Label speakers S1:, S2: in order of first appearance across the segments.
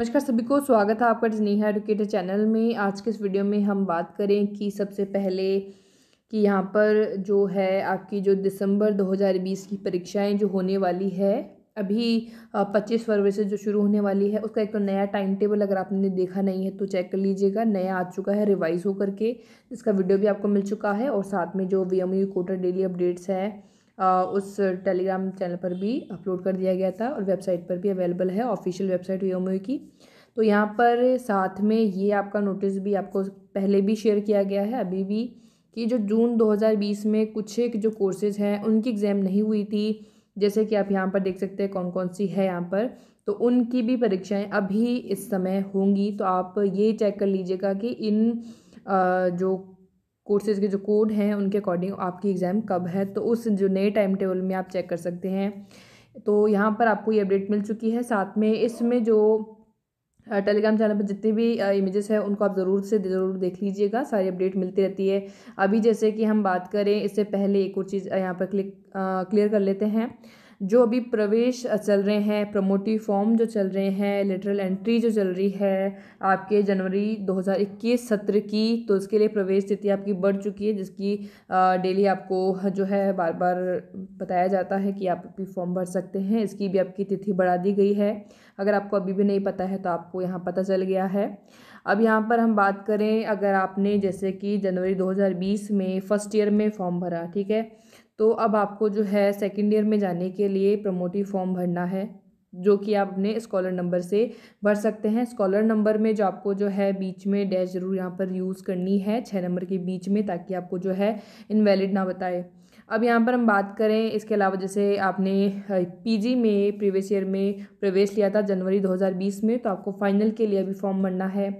S1: नमस्कार सभी को स्वागत है आपका स्नेहा एडुकेटर चैनल में आज के इस वीडियो में हम बात करें कि सबसे पहले कि यहाँ पर जो है आपकी जो दिसंबर 2020 की परीक्षाएं जो होने वाली है अभी 25 फरवरी से जो शुरू होने वाली है उसका एक तो नया टाइम टेबल अगर आपने देखा नहीं है तो चेक कर लीजिएगा नया आ चुका है रिवाइज होकर के जिसका वीडियो भी आपको मिल चुका है और साथ में जो V M Kota daily updates है उस टेलीग्राम चैनल पर भी अपलोड कर दिया गया था और वेबसाइट पर भी अवेलेबल है ऑफिशियल वेबसाइट वीएमओ की तो यहाँ पर साथ में ये आपका नोटिस भी आपको पहले भी शेयर किया गया है अभी भी कि जो जून 2020 में कुछ एक जो कोर्सेज़ हैं उनकी एग्ज़ाम नहीं हुई थी जैसे कि आप यहाँ पर देख सकते हैं कौन कौन सी है यहाँ पर तो उनकी भी परीक्षाएं अभी इस समय होंगी तो आप ये चेक कर लीजिएगा कि इन जो कोर्सेज़ के जो कोड हैं उनके अकॉर्डिंग आपकी एग्ज़ाम कब है तो उस जो नए टाइम टेबल में आप चेक कर सकते हैं तो यहाँ पर आपको ये अपडेट मिल चुकी है साथ में इसमें जो टेलीग्राम चैनल पर जितने भी इमेजेस हैं उनको आप ज़रूर से ज़रूर देख लीजिएगा सारी अपडेट मिलती रहती है अभी जैसे कि हम बात करें इससे पहले एक और चीज़ यहाँ पर क्लिक क्लियर कर लेते हैं जो अभी प्रवेश चल रहे हैं प्रमोटिव फॉर्म जो चल रहे हैं लेटरल एंट्री जो चल रही है आपके जनवरी 2021 सत्र की तो उसके लिए प्रवेश तिथि आपकी बढ़ चुकी है जिसकी डेली आपको जो है बार बार बताया जाता है कि आप अपनी फॉर्म भर सकते हैं इसकी भी आपकी तिथि बढ़ा दी गई है अगर आपको अभी भी नहीं पता है तो आपको यहाँ पता चल गया है अब यहाँ पर हम बात करें अगर आपने जैसे कि जनवरी 2020 में फ़र्स्ट ईयर में फॉर्म भरा ठीक है तो अब आपको जो है सेकेंड ईयर में जाने के लिए प्रमोटिव फॉर्म भरना है जो कि आप अपने स्कॉलर नंबर से भर सकते हैं स्कॉलर नंबर में जो आपको जो है बीच में डैश ज़रूर यहाँ पर यूज़ करनी है छः नंबर के बीच में ताकि आपको जो है इनवैलिड ना बताए अब यहाँ पर हम बात करें इसके अलावा जैसे आपने पीजी में प्रीवियस ईयर में प्रवेश लिया था जनवरी 2020 में तो आपको फाइनल के लिए अभी फॉर्म भरना है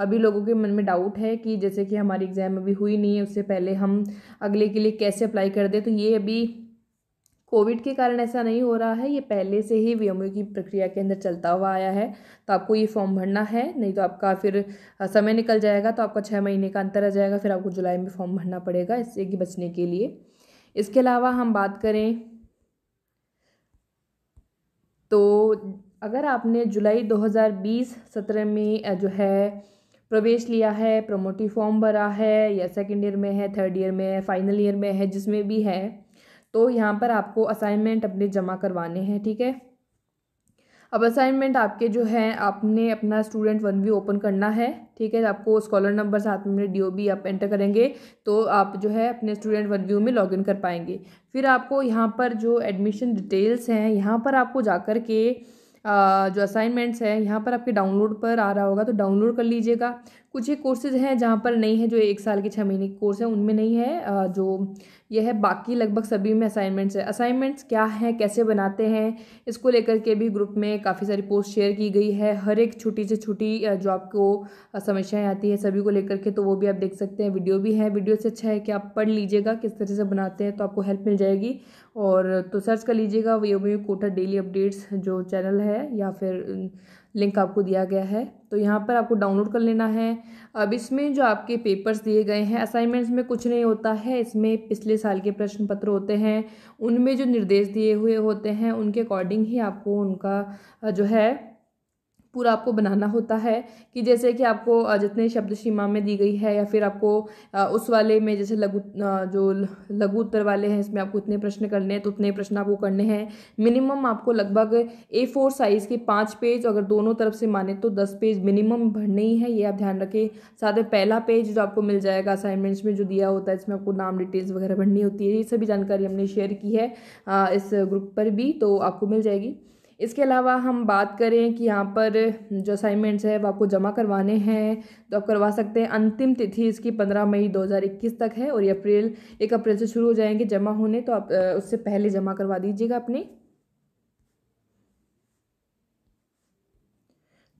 S1: अभी लोगों के मन में डाउट है कि जैसे कि हमारी एग्ज़ाम अभी हुई नहीं है उससे पहले हम अगले के लिए कैसे अप्लाई कर दें तो ये अभी कोविड के कारण ऐसा नहीं हो रहा है ये पहले से ही वी की प्रक्रिया के अंदर चलता हुआ आया है तो आपको ये फॉर्म भरना है नहीं तो आपका फिर समय निकल जाएगा तो आपका छः महीने का अंतर आ जाएगा फिर आपको जुलाई में फॉर्म भरना पड़ेगा इससे कि बचने के लिए इसके अलावा हम बात करें तो अगर आपने जुलाई 2020 सत्रह में जो है प्रवेश लिया है प्रमोटिव फॉर्म भरा है या सेकेंड ईयर में है थर्ड ईयर में है फाइनल ईयर में है जिसमें भी है तो यहाँ पर आपको असाइनमेंट अपने जमा करवाने हैं ठीक है अब असाइनमेंट आपके जो है आपने अपना स्टूडेंट वन भी ओपन करना है ठीक है आपको स्कॉलर नंबर साथ में डी ओ बी आप एंटर करेंगे तो आप जो है अपने स्टूडेंट वन व्यू में लॉगिन कर पाएंगे फिर आपको यहाँ पर जो एडमिशन डिटेल्स हैं यहाँ पर आपको जाकर के जो असाइनमेंट्स है यहाँ पर आपके डाउनलोड पर आ रहा होगा तो डाउनलोड कर लीजिएगा कुछ ही कोर्सेज हैं जहाँ पर नहीं है जो एक साल के छः महीने के कोर्स हैं उनमें नहीं है जो यह बाकी लगभग सभी में असाइनमेंट्स है असाइनमेंट्स क्या हैं कैसे बनाते हैं इसको लेकर के भी ग्रुप में काफ़ी सारी पोस्ट शेयर की गई है हर एक छोटी से छोटी जॉब को समस्याएं आती है सभी को लेकर के तो वो भी आप देख सकते हैं वीडियो भी है वीडियो से अच्छा है कि आप पढ़ लीजिएगा किस तरह से बनाते हैं तो आपको हेल्प मिल जाएगी और तो सर्च कर लीजिएगा वी कोटा डेली अपडेट्स जो चैनल है या फिर लिंक आपको दिया गया है तो यहाँ पर आपको डाउनलोड कर लेना है अब इसमें जो आपके पेपर्स दिए गए हैं असाइनमेंट्स में कुछ नहीं होता है इसमें पिछले साल के प्रश्न पत्र होते हैं उनमें जो निर्देश दिए हुए होते हैं उनके अकॉर्डिंग ही आपको उनका जो है पूरा आपको बनाना होता है कि जैसे कि आपको जितने शब्द सीमा में दी गई है या फिर आपको उस वाले में जैसे लघु जो लघु उत्तर वाले हैं इसमें आपको इतने प्रश्न करने हैं तो उतने प्रश्न आपको करने हैं मिनिमम आपको लगभग ए फोर साइज़ के पाँच पेज अगर दोनों तरफ से माने तो दस पेज मिनिमम भरने ही है ये आप ध्यान रखें साथ में पहला पेज जो आपको मिल जाएगा असाइनमेंट्स में जो दिया होता है इसमें आपको नाम डिटेल्स वगैरह भरनी होती है ये सभी जानकारी हमने शेयर की है इस ग्रुप पर भी तो आपको मिल जाएगी इसके अलावा हम बात करें कि यहाँ पर जो असाइनमेंट्स है वो आपको जमा करवाने हैं तो आप करवा सकते हैं अंतिम तिथि इसकी पंद्रह मई दो हज़ार इक्कीस तक है और ये अप्रैल एक अप्रैल से शुरू हो जाएंगे जमा होने तो आप उससे पहले जमा करवा दीजिएगा अपने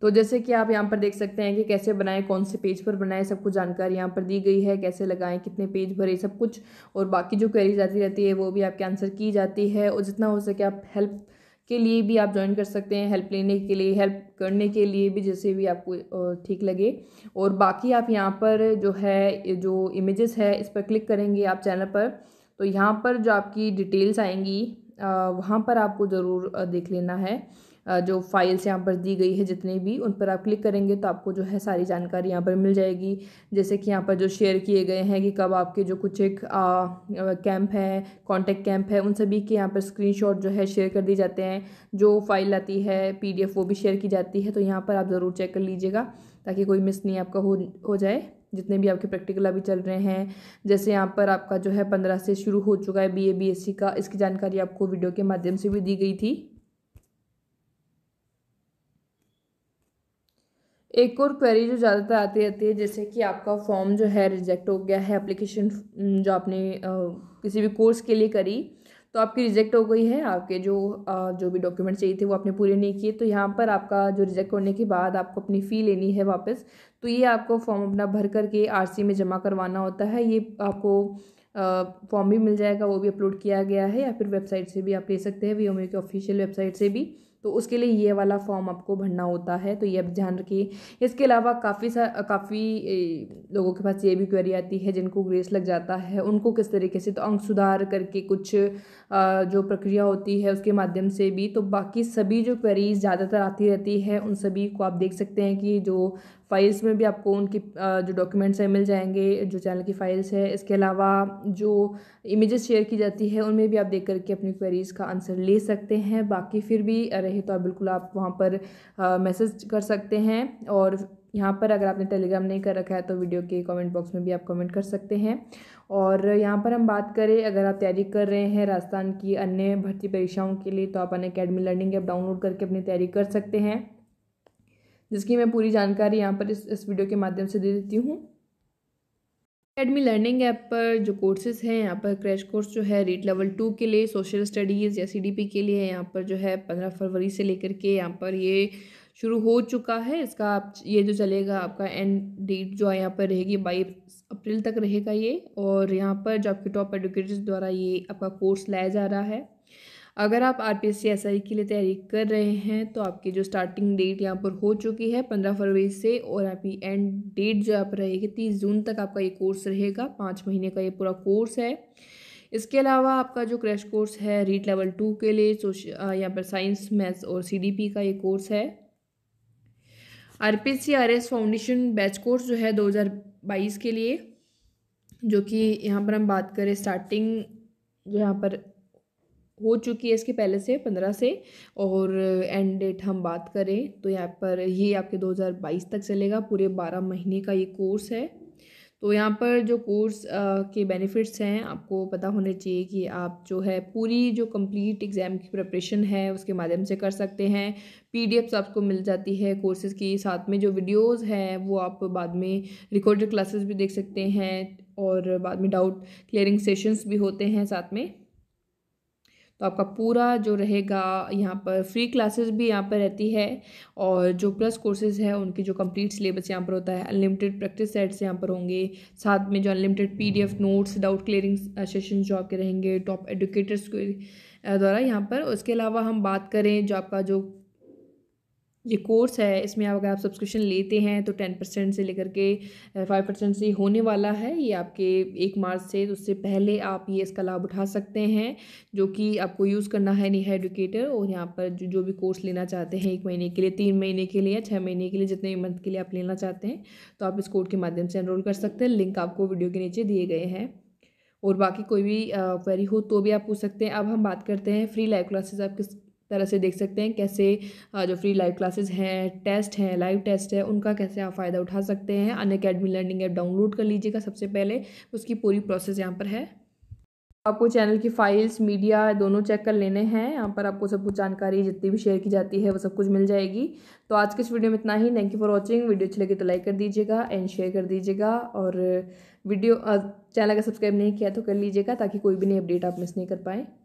S1: तो जैसे कि आप यहाँ पर देख सकते हैं कि कैसे बनाएं कौन से पेज पर बनाएं सब कुछ जानकारी यहाँ पर दी गई है कैसे लगाएं कितने पेज भरे सब कुछ और बाकी जो क्वेरीज आती रहती है वो भी आपके आंसर की जाती है और जितना हो सके आप हेल्प के लिए भी आप ज्वाइन कर सकते हैं हेल्प लेने के लिए हेल्प करने के लिए भी जैसे भी आपको ठीक लगे और बाकी आप यहाँ पर जो है जो इमेजेस है इस पर क्लिक करेंगे आप चैनल पर तो यहाँ पर जो आपकी डिटेल्स आएंगी वहाँ पर आपको ज़रूर देख लेना है जो फाइल्स यहाँ पर दी गई है जितने भी उन पर आप क्लिक करेंगे तो आपको जो है सारी जानकारी यहाँ पर मिल जाएगी जैसे कि यहाँ पर जो शेयर किए गए हैं कि कब आपके जो कुछ एक कैंप है कॉन्टेक्ट कैंप है उन सभी के यहाँ पर स्क्रीन जो है शेयर कर दिए जाते हैं जो फाइल आती है पी वो भी शेयर की जाती है तो यहाँ पर आप ज़रूर चेक कर लीजिएगा ताकि कोई मिस नहीं आपका हो हो जाए जितने भी आपके प्रैक्टिकल अभी चल रहे हैं जैसे यहाँ पर आपका जो है पंद्रह से शुरू हो चुका है B A B S C का इसकी जानकारी आपको वीडियो के माध्यम से भी दी गई थी एक और क्वेरी जो ज़्यादातर आती रहती है जैसे कि आपका फॉर्म जो है रिजेक्ट हो गया है एप्लीकेशन हम्म, जो आपने किसी भी कोर्स के लिए करी तो आपकी रिजेक्ट हो गई है आपके जो जो भी डॉक्यूमेंट चाहिए थे वो आपने पूरे नहीं किए तो यहाँ पर आपका जो रिजेक्ट होने के बाद आपको अपनी फ़ी लेनी है वापस तो ये आपको फॉर्म अपना भर करके आर में जमा करवाना होता है ये आपको फॉर्म भी मिल जाएगा वो भी अपलोड किया गया है या फिर वेबसाइट से भी आप ले सकते हैं वी के ऑफिशियल वेबसाइट से भी तो उसके लिए ये वाला फॉर्म आपको भरना होता है तो ये आप ध्यान रखिए इसके अलावा काफ़ी सा काफ़ी लोगों के पास ये भी क्वेरी आती है जिनको ग्रेस लग जाता है उनको किस तरीके से तो अंक सुधार करके कुछ जो प्रक्रिया होती है उसके माध्यम से भी तो बाकी सभी जो क्वेरीज ज़्यादातर आती रहती है उन सभी को आप देख सकते हैं कि जो फाइल्स में भी आपको उनकी जो डॉक्यूमेंट्स हैं मिल जाएंगे जो चैनल की फ़ाइल्स है इसके अलावा जो इमेजेस शेयर की जाती है उनमें भी आप देख करके अपनी क्वेरीज़ का आंसर ले सकते हैं बाकी फिर भी रहे तो आप बिल्कुल आप वहाँ पर मैसेज कर सकते हैं और यहाँ पर अगर आपने टेलीग्राम नहीं कर रखा है तो वीडियो के कमेंट बॉक्स में भी आप कमेंट कर सकते हैं और यहाँ पर हम बात करें अगर आप तैयारी कर रहे हैं राजस्थान की अन्य भर्ती परीक्षाओं के लिए तो आप Unacademy learning app download करके अपनी तैयारी कर सकते हैं जिसकी मैं पूरी जानकारी यहाँ पर इस इस वीडियो के माध्यम से दे देती हूँ अकेडमी लर्निंग ऐप पर जो कोर्सेज हैं यहाँ पर क्रैश कोर्स जो है रीट लेवल टू के लिए सोशल स्टडीज़ या सी के लिए यहाँ पर जो है पंद्रह फरवरी से लेकर के यहाँ पर ये शुरू हो चुका है इसका आप ये जो चलेगा आपका एंड डेट जो है यहाँ पर रहेगी बाईस अप्रैल तक रहेगा ये और यहाँ पर जो आपके टॉप एडुकेटर्स द्वारा ये आपका कोर्स लाया जा रहा है अगर आप आर पी के लिए तैयारी कर रहे हैं तो आपकी जो स्टार्टिंग डेट यहाँ पर हो चुकी है पंद्रह फरवरी से और आपकी एंड डेट जो आप रहेगी तीस जून तक आपका ये कोर्स रहेगा पाँच महीने का ये पूरा कोर्स है इसके अलावा आपका जो क्रैश कोर्स है रीट लेवल टू के लिए सोश यहाँ पर साइंस मैथ्स और सीडीपी का ये कोर्स है R P C R S foundation batch course जो है दो हज़ार बाईस के लिए जो कि यहाँ पर हम बात करें स्टार्टिंग जो यहाँ पर हो चुकी है इसके पहले से पंद्रह से और एंड डेट हम बात करें तो यहाँ पर ये आपके 2022 तक चलेगा पूरे बारह महीने का ये कोर्स है तो यहाँ पर जो कोर्स के बेनिफिट्स हैं आपको पता होने चाहिए कि आप जो है पूरी जो कंप्लीट एग्ज़ाम की प्रिपरेशन है उसके माध्यम से कर सकते हैं पीडीएफ्स आपको मिल जाती है कोर्सेज़ की साथ में जो वीडियोस हैं वो आप बाद में रिकॉर्डेड क्लासेस भी देख सकते हैं और बाद में डाउट क्लियरिंग सेशंस भी होते हैं साथ में तो आपका पूरा जो रहेगा यहाँ पर फ्री क्लासेस भी यहाँ पर रहती है और जो प्लस कोर्सेज है उनकी जो कंप्लीट सिलेबस यहाँ पर होता है अनलिमिटेड प्रैक्टिस सेट्स यहाँ पर होंगे साथ में जो unlimited PDF notes doubt clearing session जो आपके रहेंगे टॉप एडुकेटर्स के द्वारा यहाँ पर उसके अलावा हम बात करें जो आपका जो ये कोर्स है इसमें अगर आप सब्सक्रिप्शन लेते हैं तो टेन परसेंट से लेकर के फाइव परसेंट से होने वाला है ये आपके एक मार्च से तो उससे पहले आप ये इसका लाभ उठा सकते हैं जो कि आपको यूज़ करना है है एडुकेटर और यहाँ पर जो जो भी कोर्स लेना चाहते हैं एक महीने के लिए तीन महीने के लिए या छः महीने के लिए जितने मंथ के लिए आप लेना चाहते हैं तो आप इस कोर्ट के माध्यम से एनरोल कर सकते हैं लिंक आपको वीडियो के नीचे दिए गए हैं और बाकी कोई भी क्वेरी हो तो भी आप पूछ सकते हैं अब हम बात करते हैं फ्री लाइव क्लासेस आप किस तरह से देख सकते हैं कैसे जो फ्री लाइव क्लासेस हैं टेस्ट हैं लाइव टेस्ट है उनका कैसे आप फ़ायदा उठा सकते हैं Unacademy learning app download कर लीजिएगा सबसे पहले उसकी पूरी प्रोसेस यहाँ पर है आपको चैनल की फाइल्स मीडिया दोनों चेक कर लेने हैं यहाँ पर आपको सब कुछ जानकारी जितनी भी शेयर की जाती है वो सब कुछ मिल जाएगी तो आज के इस वीडियो में इतना ही thank you for watching video अच्छी लगी तो लाइक कर दीजिएगा एंड शेयर कर दीजिएगा और वीडियो चैनल का सब्सक्राइब नहीं किया तो कर लीजिएगा ताकि कोई भी नई अपडेट आप मिस नहीं कर पाएँ